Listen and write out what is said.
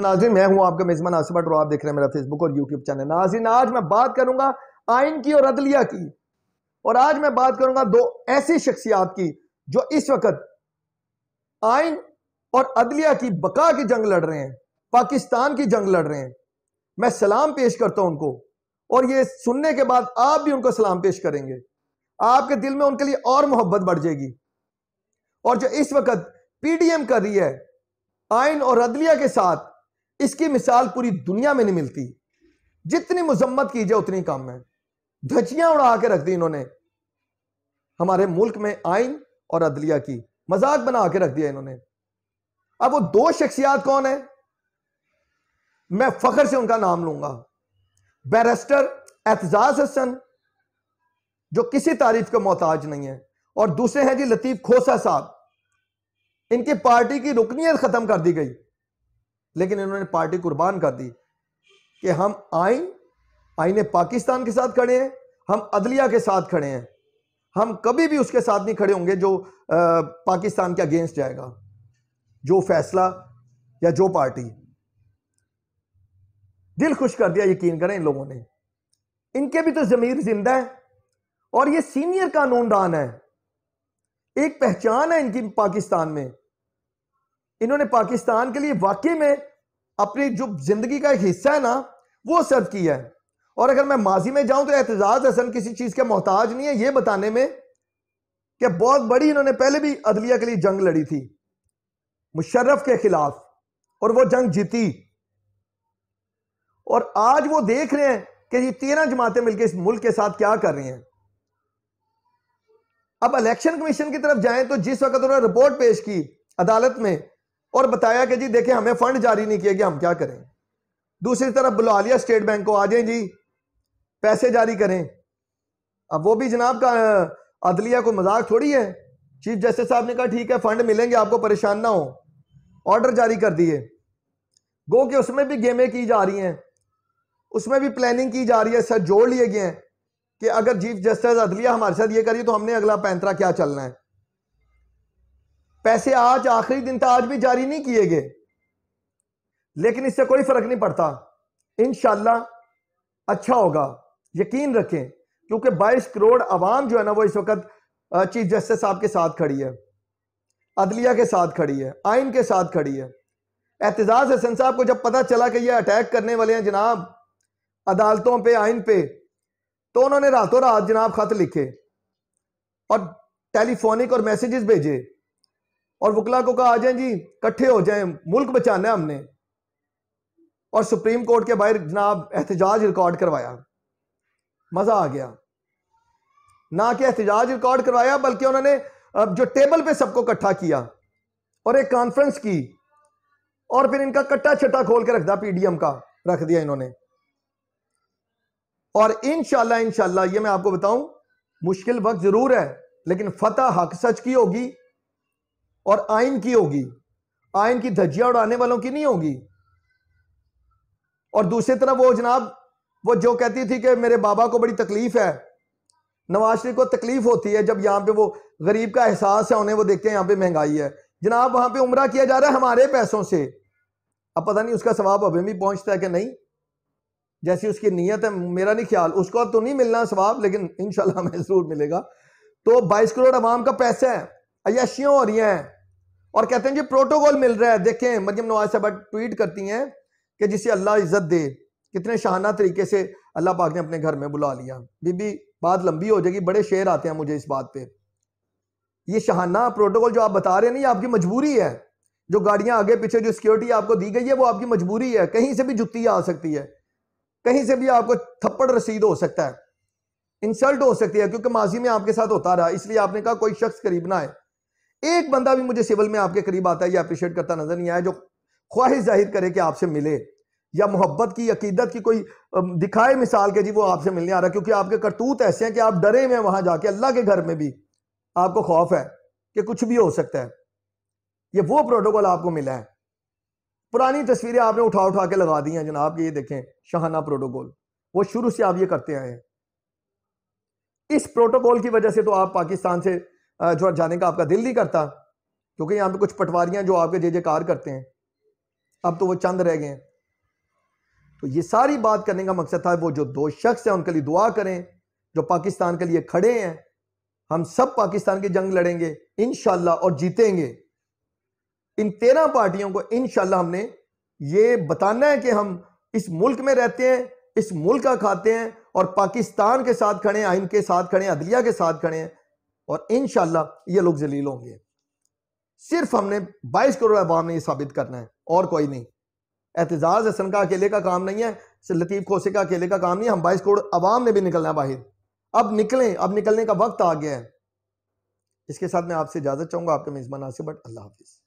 तो नाजिन मैं हूं आपका मेजमान आसिफ और आप देख रहे हैं मेरा फेसबुक और यूट्यूब चैनल नाजिन आज मैं बात करूंगा आइन की और अदलिया की और आज मैं बात करूंगा दो ऐसी शख्सियात की जो इस वक्त आइन और अदलिया की बका की जंग लड़ रहे हैं पाकिस्तान की जंग लड़ रहे हैं मैं सलाम पेश करता हूं उनको और ये सुनने के बाद आप भी उनको सलाम पेश करेंगे आपके दिल में उनके लिए और मोहब्बत बढ़ जाएगी और जो इस वक्त पीडीएम कर रही है आइन और अदलिया के साथ इसकी मिसाल पूरी दुनिया में नहीं मिलती जितनी मजम्मत की जाए उतनी कम है धजियां उड़ा के रख दी इन्होंने हमारे मुल्क में आइन और अदलिया की मजाक बना के रख दिया इन्होंने अब वो दो शख्सियात कौन है मैं फखर से उनका नाम लूंगा बैरिस्टर एतजाज हसन जो किसी तारीफ के मोहताज नहीं है और दूसरे हैं जी लतीफ खोसा साहब इनकी पार्टी की रुकनीत खत्म कर दी गई लेकिन इन्होंने पार्टी कुर्बान कर दी कि हम आई आईने पाकिस्तान के साथ खड़े हैं हम अदलिया के साथ खड़े हैं हम कभी भी उसके साथ नहीं खड़े होंगे जो आ, पाकिस्तान के अगेंस्ट जाएगा जो फैसला या जो पार्टी दिल खुश कर दिया यकीन करें इन लोगों ने इनके भी तो जमीर जिंदा है और ये सीनियर कानूनदान है एक पहचान है इनकी पाकिस्तान में इन्होंने पाकिस्तान के लिए वाकई में अपनी जो जिंदगी का एक हिस्सा है ना वो सर्व किया है और अगर मैं माजी में जाऊं तो एहतजाज हसन किसी चीज़ के मोहताज नहीं है ये बताने में कि बहुत बड़ी इन्होंने पहले भी अदलिया के लिए जंग लड़ी थी मुशर्रफ के खिलाफ और वो जंग जीती और आज वो देख रहे हैं कि ये तेरह जमातें मिलकर इस मुल्क के साथ क्या कर रही हैं अब इलेक्शन कमीशन की तरफ जाएं तो जिस वक्त उन्होंने रिपोर्ट पेश की अदालत में और बताया कि जी देखें हमें फंड जारी नहीं किया गया हम क्या करें दूसरी तरफ बुला लिया स्टेट बैंक को आ जाए जी पैसे जारी करें अब वो भी जनाब का अदलिया को मजाक थोड़ी है चीफ जस्टिस साहब ने कहा ठीक है फंड मिलेंगे आपको परेशान ना हो ऑर्डर जारी कर दिए गो कि उसमें भी गेमें की जा रही हैं उसमें भी प्लानिंग की जा रही है सर जोड़ लिए गए हैं कि अगर चीफ जस्टिस अदलिया हमारे साथ ये करिए तो हमने अगला पैंतरा क्या चलना है पैसे आज आखिरी दिन था तो आज भी जारी नहीं किए गए लेकिन इससे कोई फर्क नहीं पड़ता शाह अच्छा होगा यकीन रखें क्योंकि 22 करोड़ आवाम जो है ना वो इस वक्त चीफ जस्टिस साहब के साथ खड़ी है अदलिया के साथ खड़ी है आइन के साथ खड़ी है एहतजाज हसन साहब को जब पता चला कि ये अटैक करने वाले हैं जनाब अदालतों पे आइन पे तो उन्होंने रातों रात जनाब खत लिखे और टेलीफोनिक और मैसेजेस भेजे और वकला को कहा आ जाए जी इकट्ठे हो जाए मुल्क बचाना है हमने और सुप्रीम कोर्ट के बाहर जनाब एहतजाज रिकॉर्ड करवाया मजा आ गया ना कि एहतजाज रिकॉर्ड करवाया बल्कि उन्होंने जो टेबल पे सबको इकट्ठा किया और एक कॉन्फ्रेंस की और फिर इनका कट्टा छट्टा खोल के रख दिया पीडीएम का रख दिया इन्होंने और इनशाला इनशाला ये मैं आपको बताऊं मुश्किल वक्त जरूर है लेकिन फतेह हक सच की होगी और आयन की होगी आयन की धज्जियां उड़ाने वालों की नहीं होगी और दूसरी तरफ वो जनाब वो जो कहती थी कि मेरे बाबा को बड़ी तकलीफ है नवाज शरीफ को तकलीफ होती है जब यहाँ पे वो गरीब का एहसास है उन्हें वो देखते हैं यहाँ पे महंगाई है जनाब वहां पे उम्र किया जा रहा है हमारे पैसों से अब पता नहीं उसका स्वाब अभी भी पहुंचता है कि नहीं जैसी उसकी नीयत है मेरा नहीं ख्याल उसको तो नहीं मिलना स्वाब लेकिन इन हमें जरूर मिलेगा तो बाईस करोड़ अवाम का पैसा है अयाशियाँ हो रही हैं और कहते हैं जी प्रोटोकॉल मिल रहा है देखें मरियम नवाज साहब ट्वीट करती हैं कि जिसे अल्लाह इज्जत दे कितने शाहाना तरीके से अल्लाह पाक ने अपने घर में बुला लिया बीबी बात लंबी हो जाएगी बड़े शेर आते हैं मुझे इस बात पे ये शाहाना प्रोटोकॉल जो आप बता रहे हैं ना ये आपकी मजबूरी है जो गाड़ियां आगे पीछे जो सिक्योरिटी आपको दी गई है वो आपकी मजबूरी है कहीं से भी जुत्ती आ सकती है कहीं से भी आपको थप्पड़ रसीद हो सकता है इंसल्ट हो सकती है क्योंकि माजी में आपके साथ होता रहा इसलिए आपने कहा कोई शख्स करीब ना है एक बंदा भी मुझे सिविल में आपके करीब आता है या अप्रिशिएट करता नजर नहीं आया जो ख्वाहिश जाहिर करे कि आपसे मिले या मोहब्बत की अकीदत की कोई दिखाए मिसाल के जी वो आपसे मिलने आ रहा है क्योंकि आपके करतूत ऐसे हैं कि आप डरे हुए वहां जाके अल्लाह के घर में भी आपको खौफ है कि कुछ भी हो सकता है ये वो प्रोटोकॉल आपको मिला है पुरानी तस्वीरें आपने उठा उठा के लगा दी हैं जनाब ये देखें शाहाना प्रोटोकॉल वो शुरू से आप ये करते आए हैं इस प्रोटोकॉल की वजह से तो आप पाकिस्तान से जो जाने का आपका दिल नहीं करता क्योंकि यहाँ पे कुछ पटवारियाँ जो आपके जे जयकार करते हैं अब तो वो चंद रह गए हैं तो ये सारी बात करने का मकसद था वो जो दो शख्स हैं उनके लिए दुआ करें जो पाकिस्तान के लिए खड़े हैं हम सब पाकिस्तान की जंग लड़ेंगे इन और जीतेंगे इन तेरह पार्टियों को इन हमने ये बताना है कि हम इस मुल्क में रहते हैं इस मुल्क का खाते हैं और पाकिस्तान के साथ खड़े हैं आइन के साथ खड़े हैं अदलिया के साथ खड़े हैं और इन ये लोग जलील होंगे सिर्फ हमने 22 करोड़ अवाम ने यह साबित करना है और कोई नहीं एहतजाज हसन का अकेले का काम नहीं है लतीफ़ खोसे का अकेले का काम नहीं है हम 22 करोड़ अवाम ने भी निकलना है बाहर अब निकलें अब निकलने का वक्त आ गया है इसके साथ मैं आपसे इजाज़त चाहूंगा आपके मेज़बान आसिफ बट अल्लाह हाफिज़